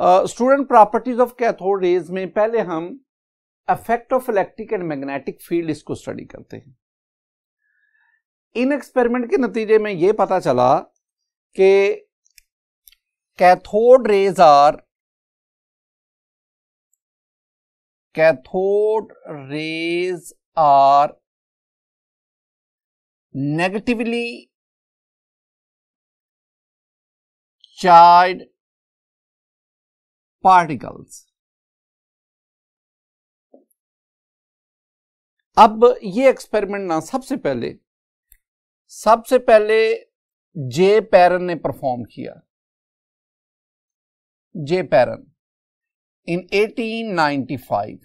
Student properties of cathode rays में पहले हम effect of electric and magnetic field इसको स्टडी करते हैं इन एक्सपेरिमेंट के नतीजे में यह पता चला कि cathode rays are cathode rays are negatively charged particles अब ये एक्सपेरिमेंट ना सबसे पहले सबसे पहले जे पैरन ने परफॉर्म किया जे पैरन इन 1895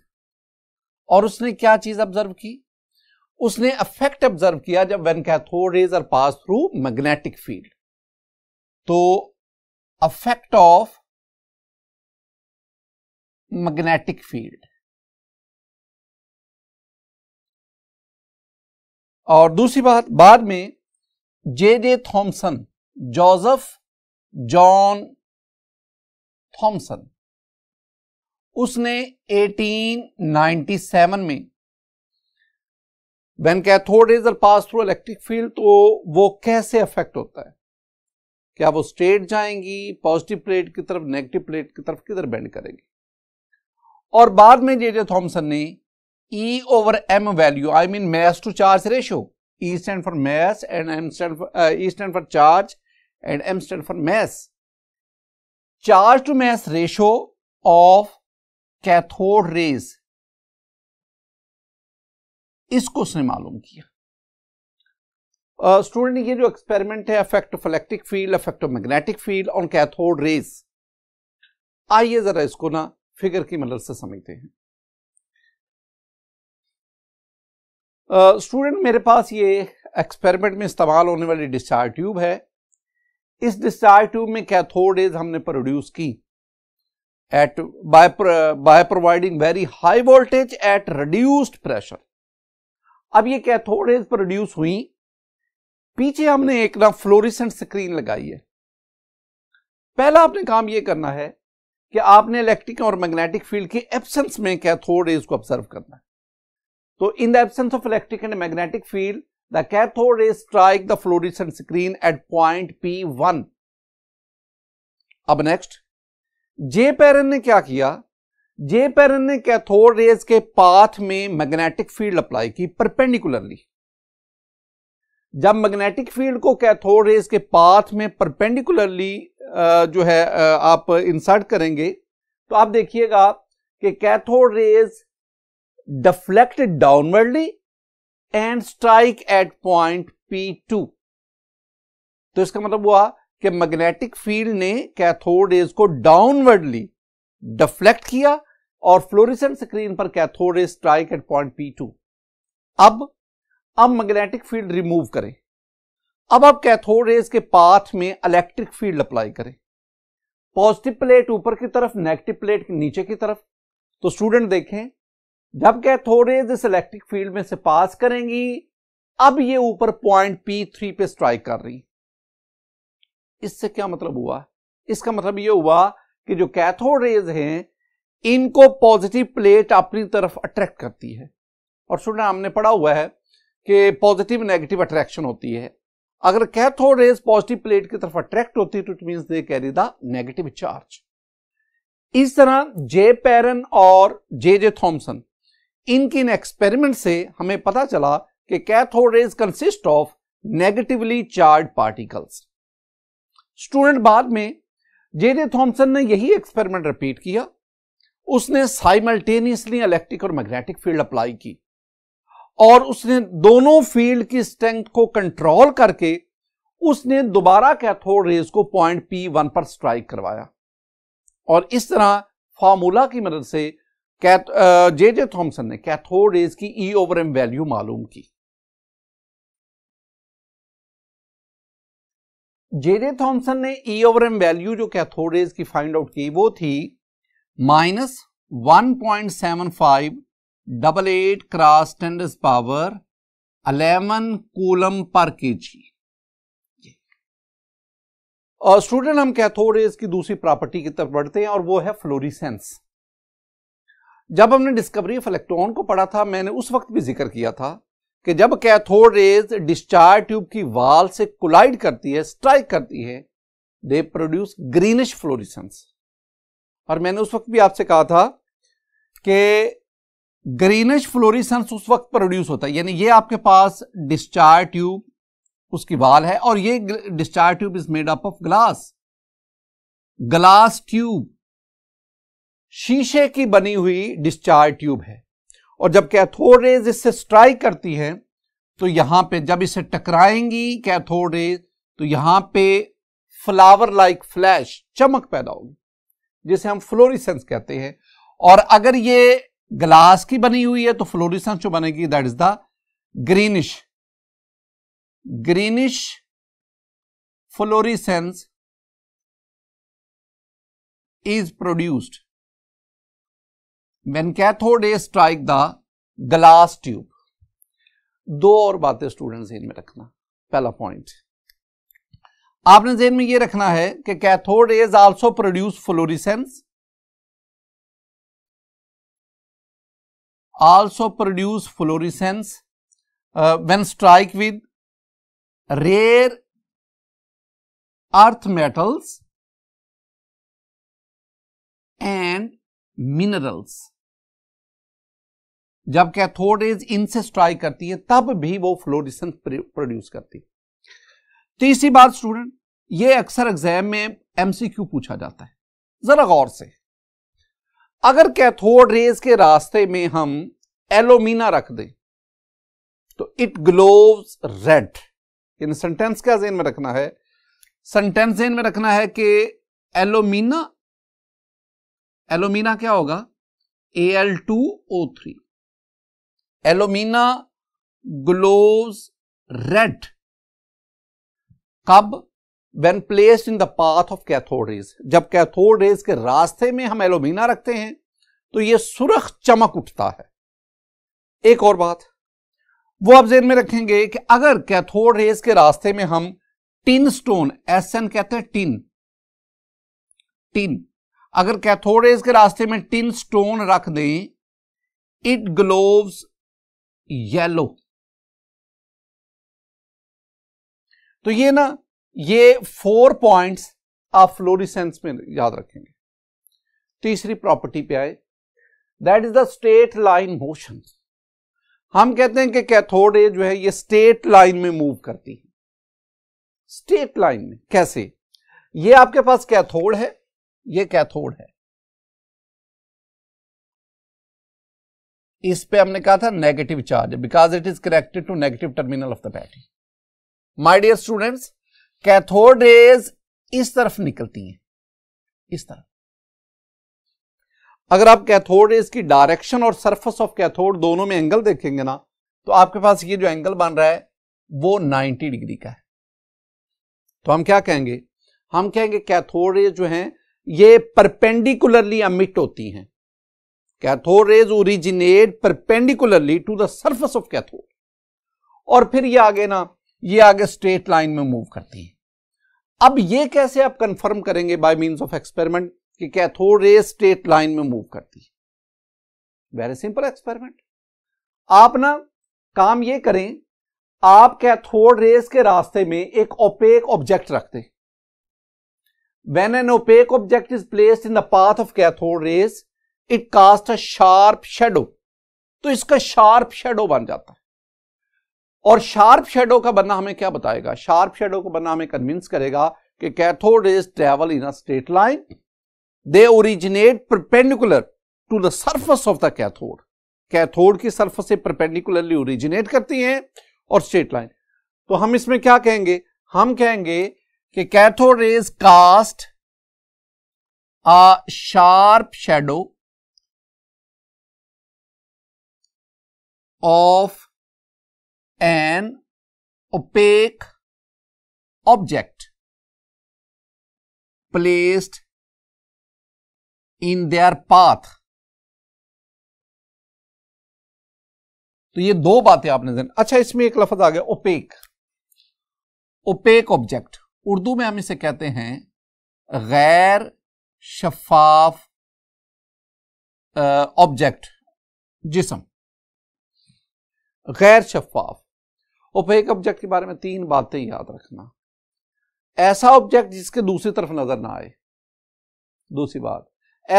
और उसने क्या चीज ऑब्जर्व की उसने अफेक्ट ऑब्जर्व किया जब when cathode rays are pass through magnetic field तो अफेक्ट ऑफ मैग्नेटिक फील्ड और दूसरी बात बाद में J J Thomson Joseph John Thomson उसने 1897 में when cathode rays are pass through electric field तो वो कैसे अफेक्ट होता है क्या वो स्ट्रेट जाएंगी पॉजिटिव प्लेट की तरफ नेगेटिव प्लेट की तरफ किधर बेंड करेंगी और बाद में जे जे थॉमसन ने E over M value I mean mass to charge ratio E stand for mass and M stand E stand for charge and M stand for mass charge to mass ratio of cathode rays इसको उसने मालूम किया student uh, ये जो experiment है affect of electric field affect of magnetic field और cathode rays आइए जरा इसको ना फिगर की मदद से समझते हैं स्टूडेंट uh, मेरे पास ये एक्सपेरिमेंट में इस्तेमाल होने वाली डिस्चार्ज ट्यूब है इस डिस्चार्ज ट्यूब में कैथोड इज हमने प्रोड्यूस की at by by providing very high voltage at reduced pressure अब ये कैथोड इज प्रोड्यूस हुई पीछे हमने एक ना फ्लोरिसेंट स्क्रीन लगाई है पहला आपने काम ये करना है कि आपने इलेक्ट्रिक और मैग्नेटिक फील्ड की एब्सेंस में कैथोड रेज को ऑब्जर्व करना है तो in the absence of electric and magnetic field cathode rays strike the fluorescent screen at point P one अब नेक्स्ट जे पेरन ने क्या किया जे पेरन ने कैथोड रेज के पाथ में मैग्नेटिक फील्ड अप्लाई की परपेंडिकुलरली जब मैग्नेटिक फील्ड को कैथोड रेज के पाथ में परपेंडिकुलरली जो है आप इंसर्ट करेंगे तो आप देखिएगा कि cathode rays deflect downwardly and strike at point P two तो इसका मतलब हुआ कि मैग्नेटिक फील्ड ने कैथोड रेज को डाउनवर्डली डिफ्लेक्ट किया और फ्लोरिसेंट स्क्रीन पर cathode rays strike at point P two अब अब मैग्नेटिक फील्ड रिमूव करें अब आप कैथोड रेज के पाथ में इलेक्ट्रिक फील्ड अप्लाई करें पॉजिटिव प्लेट ऊपर की तरफ नेगेटिव प्लेट नीचे की तरफ तो स्टूडेंट देखें जब कैथोड रेज इस इलेक्ट्रिक फील्ड में से पास करेंगी अब ये ऊपर पॉइंट पी थ्री पे स्ट्राइक कर रही इससे क्या मतलब हुआ इसका मतलब ये हुआ कि जो कैथोड रेज हैं इनको पॉजिटिव प्लेट अपनी तरफ अट्रैक्ट करती है और स्टूडेंट हमने पढ़ा हुआ है कि पॉजिटिव नेगेटिव अट्रैक्शन होती है अगर कैथोड रेज पॉजिटिव प्लेट की तरफ अट्रैक्ट होती है तो it mean they carry the negative charge इस तरह जे पैरन और जे जे थॉम्सन इनकी इन एक्सपेरिमेंट से हमें पता चला कि cathode rays consist of negatively charge particles student बाद में जे जे थॉम्सन ने यही एक्सपेरिमेंट रिपीट किया उसने साइमल्टेनियसली इलेक्ट्रिक और मैग्नेटिक फील्ड अप्लाई की और उसने दोनों फील्ड की स्ट्रेंथ को कंट्रोल करके उसने दोबारा कैथोड रेज को पॉइंट पी वन पर स्ट्राइक करवाया और इस तरह फार्मूला की मदद से जे जे थॉम्सन ने कैथोड रेज की ई ओवर एम वैल्यू मालूम की जे जे थॉम्सन ने ई ओवर एम वैल्यू जो कैथोड रेज की फाइंड आउट की वो थी minus one point seven five double eight cross ten power eleven coulomb per K G student हम कैथोड रेज की दूसरी प्रॉपर्टी की तरफ बढ़ते हैं और वो है फ्लोरिसेंस जब हमने डिस्कवरी ऑफ इलेक्ट्रॉन को पढ़ा था मैंने उस वक्त भी जिक्र किया था कि जब कैथोड रेज डिस्चार्ज ट्यूब की वाल से कोलाइड करती है स्ट्राइक करती है दे प्रोड्यूस ग्रीनिश फ्लोरिसेंस और मैंने उस वक्त भी आपसे कहा था कि ग्रीनिश फ्लोरिसेंस उस वक्त प्रोड्यूस होता है यानी ये आपके पास डिस्चार्ज ट्यूब उसकी वाल है और ये discharge tube is made up of glass glass tube शीशे की बनी हुई डिस्चार्ज ट्यूब है और जब कैथोड रेज इससे स्ट्राइक करती है तो यहां पे जब इसे टकराएंगी कैथोड रेज तो यहां पे फ्लावर लाइक फ्लैश चमक पैदा होगी जिसे हम फ्लोरिसेंस कहते हैं और अगर ये ग्लास की बनी हुई है तो फ्लोरिसेंस जो बनेगी that is the greenish greenish fluorescence is produced when cathode rays strike the glass tube दो और बातें स्टूडेंट जेन में रखना पहला पॉइंट आपने जेन में यह रखना है कि cathode rays also produce fluorescence also produce fluorescence uh, when strike with rare earth metals and minerals जब कैथोड रेज इनसे स्ट्राइक करती है तब भी वो फ्लोरिसेंस प्रोड्यूस करती है तीसरी बात स्टूडेंट ये अक्सर एग्जाम में एमसीक्यू पूछा जाता है जरा गौर से अगर कैथोड रेज के रास्ते में हम एलोमीना रख दें तो it glow red in sentence क्या जेन में रखना है सेंटेंस जेन में रखना है कि एलोमीना एलोमीना क्या होगा A L two O three alumina glow red कब when placed in the path of cathode rays जब कैथोड रेज के रास्ते में हम एलोमिना रखते हैं तो ये सुरख चमक उठता है एक और बात वो आप जेन में रखेंगे कि अगर कैथोड रेज के रास्ते में हम टिन स्टोन एस एन कहते हैं टिन टिन अगर कैथोड रेज के रास्ते में टिन स्टोन रख दें इट ग्लोव्स येलो तो ये ना ये फोर पॉइंट्स आप फ्लोरिसेंस में याद रखेंगे तीसरी प्रॉपर्टी पे आए that is the straight line motion हम कहते हैं कि कैथोड रे जो है ये स्टेट लाइन में मूव करती है स्टेट लाइन में कैसे ये आपके पास कैथोड है ये कैथोड है इस पे हमने कहा था negative charge because it is connected to negative terminal of the battery my dear students cathode rays इस तरफ निकलती हैं इस तरफ अगर आप कैथोड रेज की डायरेक्शन और सरफेस ऑफ कैथोड दोनों में एंगल देखेंगे ना तो आपके पास ये जो एंगल बन रहा है वो 90 डिग्री का है तो हम क्या कहेंगे हम कहेंगे कैथोड रेज जो हैं ये परपेंडिकुलरली अमिट होती हैं cathode rays originate perpendicularly to the surface of cathode और फिर ये आगे ना ये आगे स्ट्रेट लाइन में मूव करती है अब ये कैसे आप कंफर्म करेंगे बाय मींस ऑफ एक्सपेरिमेंट कि कैथोड रे स्ट्रेट लाइन में मूव करती है वेरी सिंपल एक्सपेरिमेंट आप ना काम ये करें आप कैथोड रेस के रास्ते में एक ओपेक ऑब्जेक्ट रखते दें when an opaque object is placed in the path of cathode rays it casts a sharp shadow तो इसका शार्प शेडो बन जाता है और शार्प शेडो का बनना हमें क्या बताएगा शार्प शेडो का बनना हमें कन्विंस करेगा कि cathode is travel in a straight line they originate perpendicular to the surface of the cathode cathode की सर्फस से परपेंडिकुलरली ओरिजिनेट करती हैं और स्ट्रेट लाइन तो हम इसमें क्या कहेंगे हम कहेंगे कि cathode is cast a sharp shadow of an opaque object placed in their path तो ये दो बातें आपने देन अच्छा इसमें एक लफज आ गया ओपेक ओपेक ऑब्जेक्ट उर्दू में हम इसे कहते हैं गैर शफाफ ऑब्जेक्ट जिसम गैर शफाफ ओपेक ऑब्जेक्ट के बारे में तीन बातें याद रखना ऐसा ऑब्जेक्ट जिसके दूसरी तरफ नजर ना आए दूसरी बात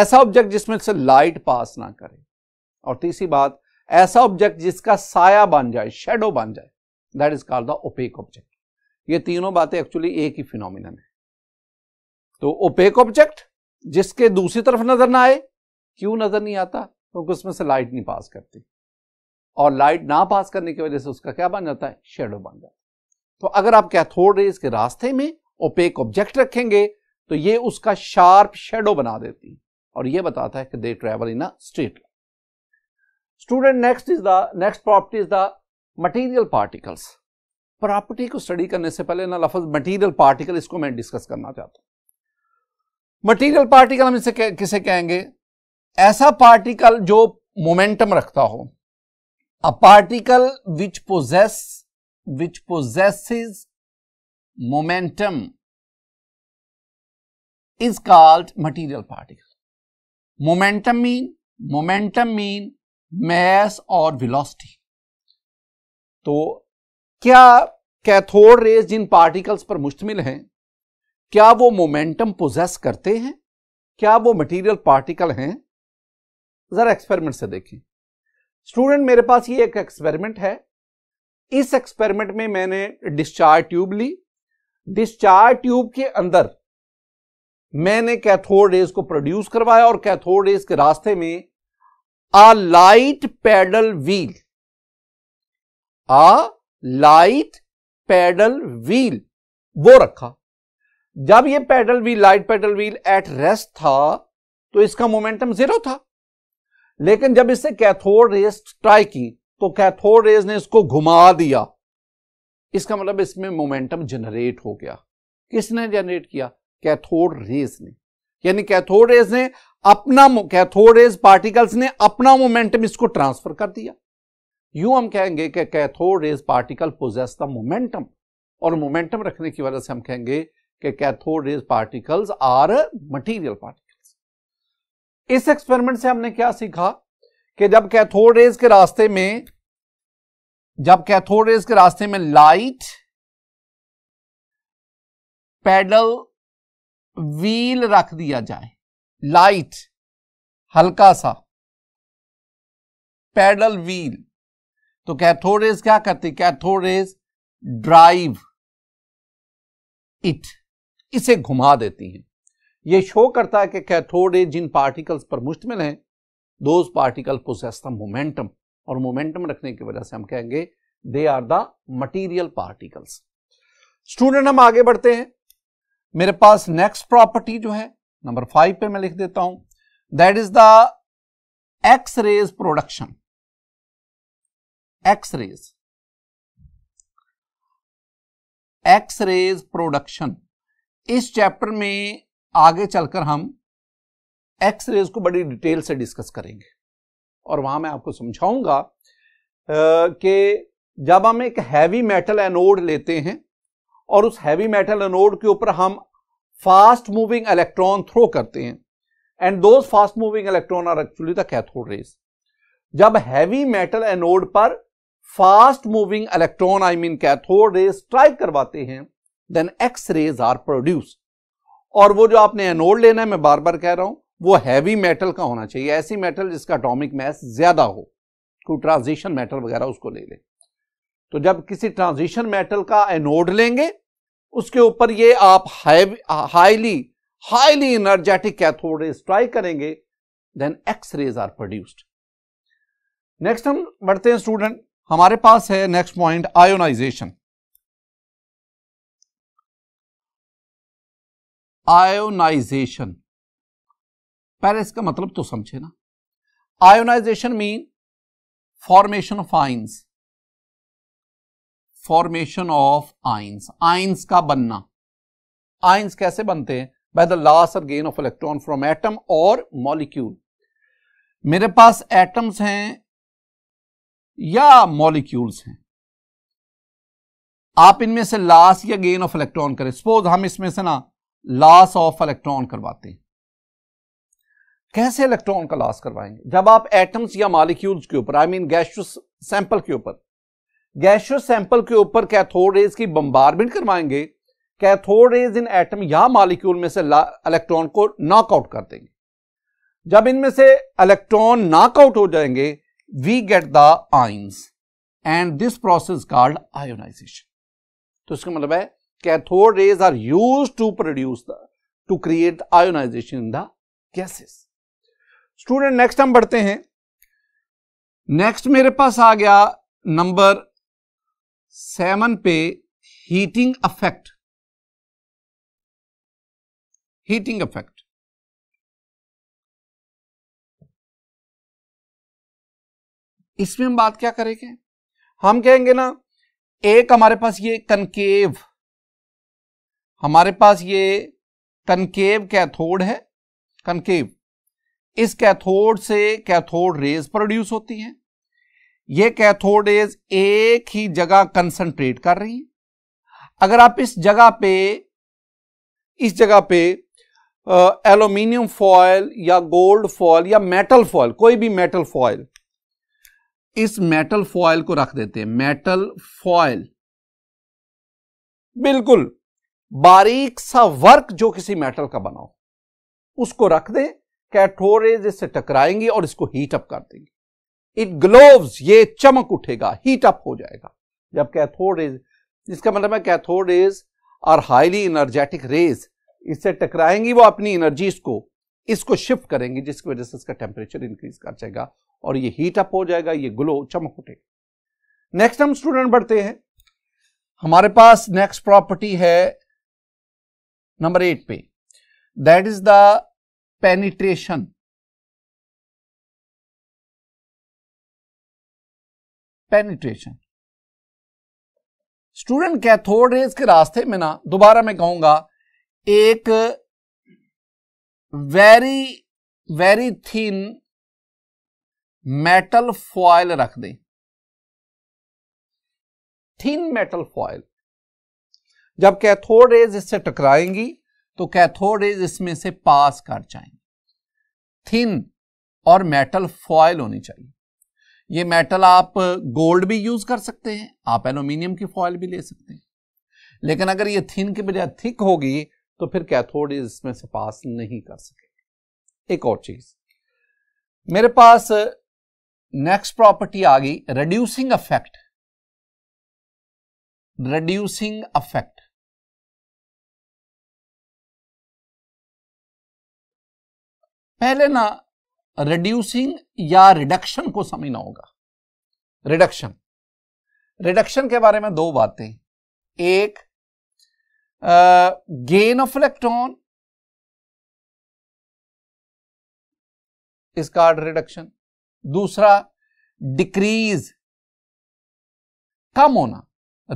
ऐसा ऑब्जेक्ट जिसमें से लाइट पास ना करे और तीसरी बात ऐसा ऑब्जेक्ट जिसका साया बन जाए शेडो बन जाए that is called the opaque object ये तीनों बातें एक्चुअली एक ही फिनोमिन है तो ओपेक ऑब्जेक्ट जिसके दूसरी तरफ नजर ना आए क्यों नजर नहीं आता क्योंकि तो उसमें से लाइट नहीं पास करती और लाइट ना पास करने की वजह से उसका क्या बन जाता है शेडो बन जाता है तो अगर आप कैथोड रेज के रास्ते में ओपेक ऑब्जेक्ट रखेंगे तो ये उसका शार्प शेडो बना देती है और ये बताता है कि they travel in a straight student next is the next property is the material particles property को स्टडी करने से पहले ना लफज मटीरियल पार्टिकल इसको मैं डिस्कस करना चाहता हूं मटीरियल पार्टिकल हम इसे किसे कहेंगे ऐसा पार्टिकल जो मोमेंटम रखता हो a particle which possess which possesses momentum is called material particle momentum mean momentum mean mass or velocity तो क्या कैथोड रेज जिन पार्टिकल्स पर मुश्तमिल हैं क्या वो मोमेंटम पोजेस करते हैं क्या वो मटेरियल पार्टिकल हैं जरा एक्सपेरिमेंट से देखें स्टूडेंट मेरे पास ये एक एक्सपेरिमेंट है इस एक्सपेरिमेंट में मैंने डिस्चार्ज ट्यूब ली डिस्चार्ज ट्यूब के अंदर मैंने कैथोड रेज को प्रोड्यूस करवाया और कैथोड रेज के रास्ते में a light paddle wheel a light paddle wheel वो रखा जब ये paddle wheel light paddle wheel at rest था तो इसका मोमेंटम जीरो था लेकिन जब इसे कैथोड रेज ट्राई की तो कैथोड रेज ने इसको घुमा दिया इसका मतलब इसमें मोमेंटम जनरेट हो गया किसने जनरेट किया कैथोड रेज ने यानी कैथोड रेज ने अपना कैथोड रेज पार्टिकल्स ने अपना मोमेंटम इसको ट्रांसफर कर दिया यूं हम कहेंगे कि cathode rays particle possess the momentum और मोमेंटम रखने की वजह से हम कहेंगे कि cathode rays particles are material particle इस एक्सपेरिमेंट से हमने क्या सीखा कि जब कैथोड रेज के रास्ते में जब कैथोड रेज के रास्ते में लाइट पैडल व्हील रख दिया जाए लाइट हल्का सा पैडल व्हील तो कैथोड रेज क्या करती कैथोड रेज ड्राइव इट इसे घुमा देती है ये शो करता है कि कैथोड रे जिन पार्टिकल्स पर मुश्तमिल हैं those particle possess the momentum और मोमेंटम रखने की वजह से हम कहेंगे they are the material particles student हम आगे बढ़ते हैं मेरे पास नेक्स्ट प्रॉपर्टी जो है नंबर फाइव पे मैं लिख देता हूं that is the X rays production X rays X rays production इस चैप्टर में आगे चलकर हम एक्स रेज को बड़ी डिटेल से डिस्कस करेंगे और वहां मैं आपको समझाऊंगा कि जब हम एक हैवी मेटल एनोड लेते हैं और उस हैवी मेटल एनोड के ऊपर हम फास्ट मूविंग इलेक्ट्रॉन थ्रो करते हैं and those fast moving electron are actually the cathode rays जब हैवी मेटल एनोड पर fast moving electron I mean cathode rays strike करवाते हैं then X rays are produced और वो जो आपने एनोड लेना है मैं बार बार कह रहा हूं वो हैवी मेटल का होना चाहिए ऐसी मेटल जिसका अटोमिक मैस ज्यादा हो कोई ट्रांजिशन मेटल वगैरह उसको ले ले तो जब किसी ट्रांजिशन मेटल का एनोड लेंगे उसके ऊपर ये आप highly highly energetic cathode strike करेंगे then X rays are produced next हम बढ़ते हैं स्टूडेंट हमारे पास है नेक्स्ट पॉइंट आयोनाइजेशन आयोनाइजेशन पहले इसका मतलब तो समझे ना ionization mean formation of ions formation of ions ions का बनना आइंस कैसे बनते हैं बाय द लॉस और gain of electron from atom और मॉलिक्यूल मेरे पास एटम्स हैं या मॉलिक्यूल्स हैं आप इनमें से लॉस या गेन ऑफ इलेक्ट्रॉन करें सपोज हम इसमें से ना लॉस ऑफ इलेक्ट्रॉन करवाते हैं कैसे इलेक्ट्रॉन का लॉस करवाएंगे जब आप एटम्स या मालिक्यूल्स के ऊपर आई मीन गैशियस सैंपल के ऊपर गैशियस सैंपल के ऊपर कैथोड रेज की बंबारमेंट करवाएंगे कैथोड रेज इन एटम या मालिक्यूल में से इलेक्ट्रॉन को नॉकआउट कर देंगे जब इनमें से इलेक्ट्रॉन नॉकआउट हो जाएंगे we get the ions and this process called ionization तो इसका मतलब है cathode rays are use to produce the to create ionization in the gases student next हम बढ़ते हैं नेक्स्ट मेरे पास आ गया नंबर सेवन पे हीटिंग अफेक्ट हीटिंग अफेक्ट इसमें हम बात क्या करेंगे हम कहेंगे ना एक हमारे पास ये कनकेव हमारे पास ये कनकेव कैथोड है कनकेव इस कैथोड से कैथोड रेज प्रोड्यूस होती है ये कैथोड रेज एक ही जगह कंसंट्रेट कर रही है अगर आप इस जगह पे इस जगह पे एल्यूमिनियम फॉयल या गोल्ड फॉयल या मेटल फॉयल कोई भी मेटल फॉयल इस मेटल फॉयल को रख देते हैं मेटल फॉयल बिल्कुल बारीक सा वर्क जो किसी मेटल का बना हो उसको रख दें कैथोरेज इससे टकराएंगी और इसको हीट अप कर देंगे इट ग्लोव्स ये चमक उठेगा हीट अप हो जाएगा जब कैथोरेज इसका मतलब है कैथोरेज और हाईली इनर्जेटिक रेज इससे टकराएंगी वो अपनी एनर्जीज को इसको शिफ्ट करेंगी जिसकी वजह से इसका टेम्परेचर इंक्रीज कर जाएगा और ये हीट अप हो जाएगा ये ग्लो चमक उठेगा नेक्स्ट हम स्टूडेंट बढ़ते हैं हमारे पास नेक्स्ट प्रॉपर्टी है नंबर एट पे that is the penetration penetration student cathode rays के रास्ते में ना दोबारा मैं कहूंगा एक very very thin metal foil रख दें थीन मेटल फॉयल जब कैथोड रेज इससे टकराएंगी तो कैथोड रेज इसमें से पास कर जाएंगी थिन और मेटल फॉयल होनी चाहिए ये मेटल आप गोल्ड भी यूज कर सकते हैं आप एल्यूमिनियम की फॉयल भी ले सकते हैं लेकिन अगर ये थिन की बजाय थिक होगी तो फिर कैथोड रेज इसमें से पास नहीं कर सके एक और चीज मेरे पास नेक्स्ट प्रॉपर्टी आ गई रिड्यूसिंग अफेक्ट रिड्यूसिंग अफेक्ट पहले ना रिड्यूसिंग या रिडक्शन को समझना होगा रिडक्शन रिडक्शन के बारे में दो बातें एक gain of electron is called reduction दूसरा डिक्रीज कम होना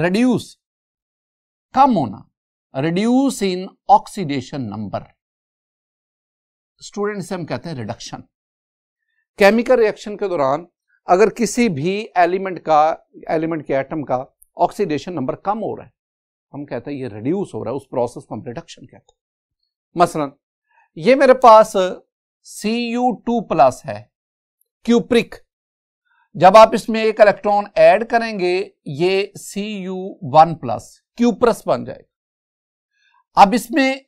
रिड्यूस कम होना reduce in oxidation number student इसे हम कहते हैं रिडक्शन केमिकल रिएक्शन के दौरान अगर किसी भी एलिमेंट का एलिमेंट के एटम का ऑक्सीडेशन नंबर कम हो रहा है हम कहते हैं ये रिड्यूस हो रहा है उस प्रोसेस को हम रिडक्शन कहते हैं मसलन ये मेरे पास सी यू टू प्लस है क्यूप्रिक जब आप इसमें एक इलेक्ट्रॉन ऐड करेंगे ये C U one plus cuprous बन जाएगा अब इसमें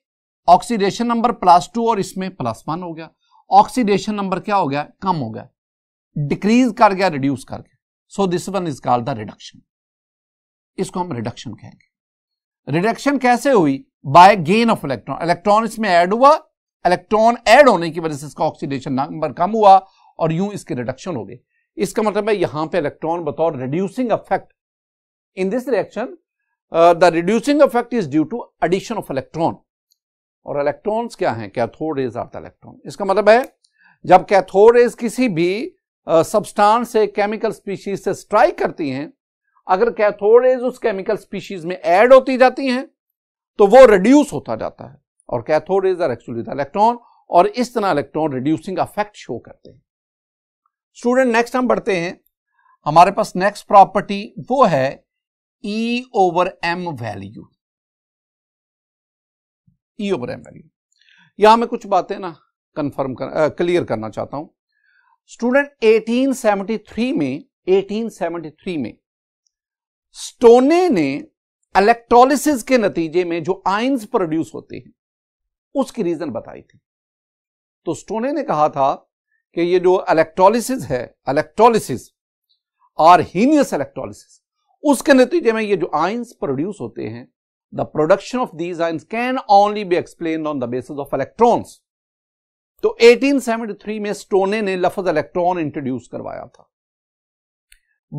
ऑक्सीडेशन नंबर प्लस टू और इसमें प्लस वन हो गया ऑक्सीडेशन नंबर क्या हो गया कम हो गया डिक्रीज कर गया रिड्यूस कर गया so this one is called the reduction इसको हम रिडक्शन कहेंगे रिडक्शन कैसे हुई by gain of electron electron इसमें ऐड हुआ इलेक्ट्रॉन ऐड होने की वजह से इसका ऑक्सीडेशन नंबर कम हुआ और यूं इसके रिडक्शन हो गए इसका मतलब है यहां पे इलेक्ट्रॉन बतौर reducing effect in this reaction the reducing effect is due to addition of electron और इलेक्ट्रॉन्स क्या हैं cathode rays rays are the electron इसका मतलब है जब कैथोरेज किसी भी सब्सटेंस से केमिकल स्पीशीज से स्ट्राइक करती हैं अगर कैथोरेज उस केमिकल स्पीशीज में ऐड होती जाती हैं तो वो रिड्यूस होता जाता है और cathode rays are actually the electron और इस तरह इलेक्ट्रॉन रिड्यूसिंग अफेक्ट शो करते हैं स्टूडेंट नेक्स्ट हम बढ़ते हैं हमारे पास नेक्स्ट प्रॉपर्टी वो है E over M value E over M value यहां मैं कुछ बातें ना कंफर्म कर क्लियर करना चाहता हूं स्टूडेंट 1873 में 1873 में स्टोने ने इलेक्ट्रोलिसिस के नतीजे में जो आइंस प्रोड्यूस होते हैं उसकी रीजन बताई थी तो स्टोने ने कहा था कि ये जो इलेक्ट्रोलिसिस है इलेक्ट्रोलिसिस और हीनियस इलेक्ट्रोलिसिस उसके नतीजे में ये जो आइंस प्रोड्यूस होते हैं The production of these ions can only be explained on the basis of electrons. तो 1873 में स्टोने ने लफज इलेक्ट्रॉन इंट्रोड्यूस करवाया था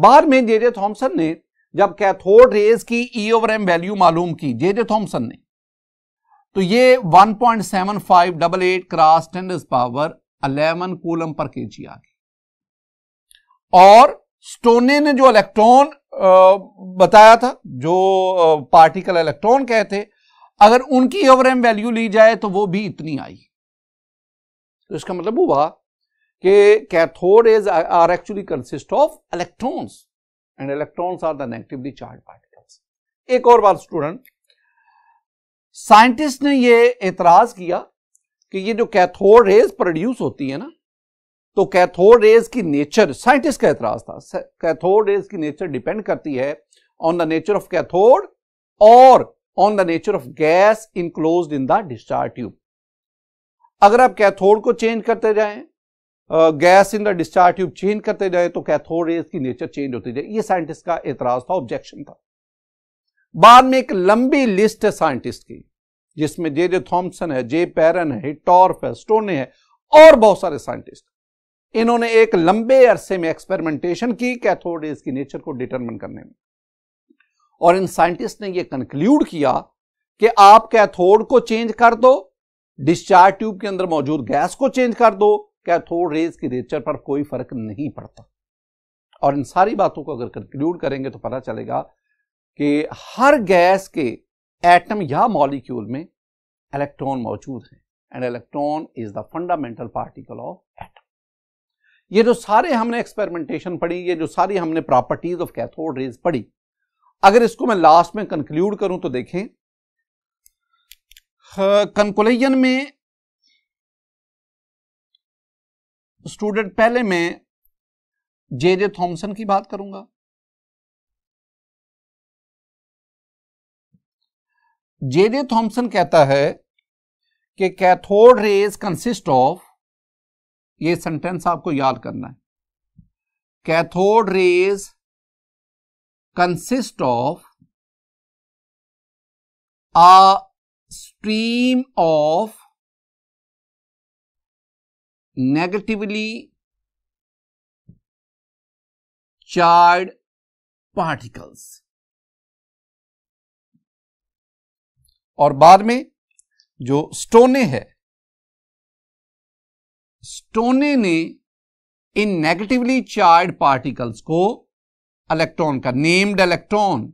बाद में जे जे थॉमसन ने जब कैथोड रेज की ई ओवर एम वैल्यू मालूम की जे जे थॉमसन ने तो ये 1.7588 eight cross is power eleven coulomb per K जी आ गई और स्टोने ने जो इलेक्ट्रॉन बताया था जो पार्टिकल इलेक्ट्रॉन कहे थे अगर उनकी ओवरएम वैल्यू ली जाए तो वो भी इतनी आई तो इसका मतलब हुआ कि cathode is are actually consist of electrons and electrons are the negatively charge particles एक और बात स्टूडेंट साइंटिस्ट ने ये एतराज किया कि ये जो कैथोड रेज प्रोड्यूस होती है ना तो कैथोड रेज की नेचर साइंटिस्ट का एतराज था कैथोड रेज की नेचर डिपेंड करती है on the nature of cathode और on the nature of gas enclose in the discharge tube अगर आप कैथोड को चेंज करते जाए gas in the discharge tube change करते जाए तो कैथोड रेज की नेचर चेंज होती जाए ये साइंटिस्ट का एतराज था ऑब्जेक्शन था बाद में एक लंबी लिस्ट है साइंटिस्ट की जिसमें जे जे थॉम्सन है जे पैरन है हिटॉर्फ है स्टोने है और बहुत सारे साइंटिस्ट इन्होंने एक लंबे अरसे में एक्सपेरिमेंटेशन की कैथोड रेज की नेचर को डिटरमिन करने में और इन साइंटिस्ट ने यह कंक्लूड किया कि आप कैथोड को चेंज कर दो डिस्चार्ज ट्यूब के अंदर मौजूद गैस को चेंज कर दो कैथोड रेज की नेचर पर कोई फर्क नहीं पड़ता और इन सारी बातों को अगर कंक्लूड करेंगे तो पता चलेगा कि हर गैस के एटम या मॉलिक्यूल में इलेक्ट्रॉन मौजूद है and electron is the fundamental particle of atom ये जो सारे हमने एक्सपेरिमेंटेशन पढ़ी ये जो सारी हमने प्रॉपर्टीज ऑफ कैथोड रेज पढ़ी अगर इसको मैं लास्ट में कंक्लूड करूं तो देखें कंकुलेशन में स्टूडेंट पहले मैं जे जे थॉमसन की बात करूंगा जे जे थॉमसन कहता है कि कैथोड रेज कंसिस्ट ऑफ ये सेंटेंस आपको याद करना है cathode rays consist of a stream of negatively charged particles और बाद में जो स्टोने है स्टोने ने इन नेगेटिवली चार्ज पार्टिकल्स को इलेक्ट्रॉन का नेम्ड इलेक्ट्रॉन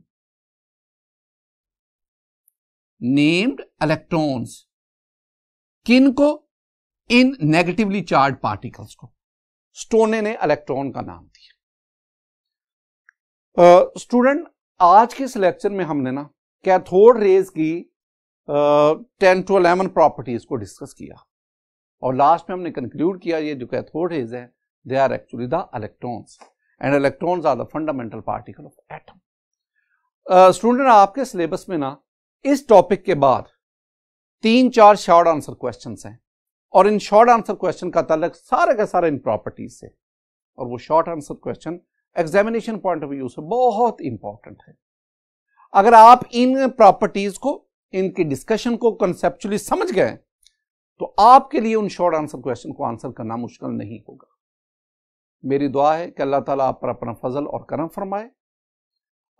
नेम्ड इलेक्ट्रॉन्स किन को इन नेगेटिवली चार्ज पार्टिकल्स को स्टोने ने इलेक्ट्रॉन का नाम दिया स्टूडेंट uh, आज के इस लेक्चर में हमने ना कैथोड रेज की टेन टू अलेवन प्रॉपर्टीज को डिस्कस किया और लास्ट में हमने कंक्लूड किया ये जो कैथोड रेज है they are actually the electrons and electrons are the fundamental particle of atom student आपके सिलेबस में ना इस टॉपिक के बाद तीन चार शॉर्ट आंसर क्वेश्चन हैं और इन शॉर्ट आंसर क्वेश्चन का तलक सारे का सारा इन प्रॉपर्टीज से और वो short answer question examination point of view से बहुत इंपॉर्टेंट है अगर आप इन प्रॉपर्टीज को इनकी डिस्कशन को कंसेप्चुअली समझ गए तो आपके लिए उन शॉर्ट आंसर क्वेश्चन को आंसर करना मुश्किल नहीं होगा मेरी दुआ है कि अल्लाह ताला आप पर अपना फजल और करम फरमाए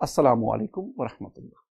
असलकम वरहमतुल्ला